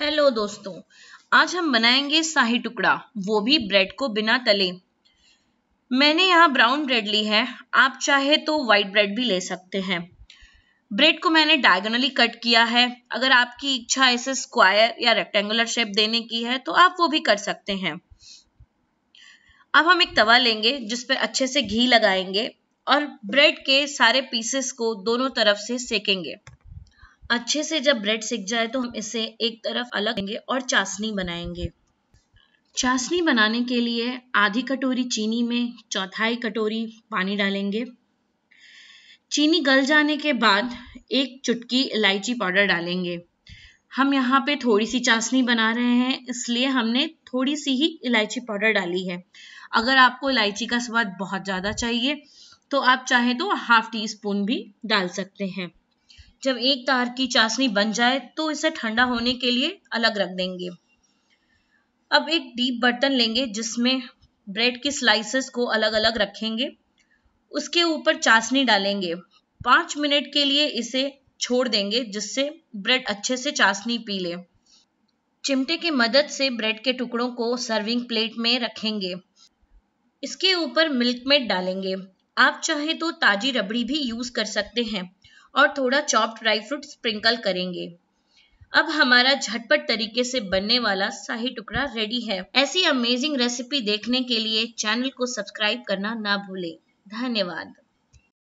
hello दोस्तों आज हम बनाएंगे शाही टुकड़ा वो भी ब्रेड को बिना तले मैंने यहाँ ब्राउन ब्रेड ली है आप चाहे तो वाइट ब्रेड भी ले सकते हैं ब्रेड को मैंने डायगोनली कट किया है अगर आपकी इच्छा इसे स्क्वायर या रेक्टेंगुलर शेप देने की है तो आप वो भी कर सकते हैं अब हम एक तवा लेंगे जिसपे अच्छे से घी लगाएंगे और ब्रेड के सारे पीसेस को दोनों तरफ से सेकेंगे अच्छे से जब ब्रेड सिक जाए तो हम इसे एक तरफ अलग करेंगे और चाशनी बनाएंगे चाशनी बनाने के लिए आधी कटोरी चीनी में चौथाई कटोरी पानी डालेंगे चीनी गल जाने के बाद एक चुटकी इलायची पाउडर डालेंगे हम यहाँ पे थोड़ी सी चाशनी बना रहे हैं इसलिए हमने थोड़ी सी ही इलायची पाउडर डाली है अगर आपको इलायची का स्वाद बहुत ज़्यादा चाहिए तो आप चाहे तो हाफ टी स्पून भी डाल सकते हैं जब एक तार की चाशनी बन जाए तो इसे ठंडा होने के लिए अलग रख देंगे अब एक डीप बर्तन लेंगे जिसमें ब्रेड की स्लाइसेस को अलग अलग रखेंगे उसके ऊपर चाशनी डालेंगे पाँच मिनट के लिए इसे छोड़ देंगे जिससे ब्रेड अच्छे से चाशनी पी ले चिमटे की मदद से ब्रेड के टुकड़ों को सर्विंग प्लेट में रखेंगे इसके ऊपर मिल्क मेड डालेंगे आप चाहे तो ताजी रबड़ी भी यूज कर सकते हैं और थोड़ा चॉप्ड ड्राई फ्रूट स्प्रिंकल करेंगे अब हमारा झटपट तरीके से बनने वाला शाही टुकड़ा रेडी है ऐसी अमेजिंग रेसिपी देखने के लिए चैनल को सब्सक्राइब करना ना भूलें धन्यवाद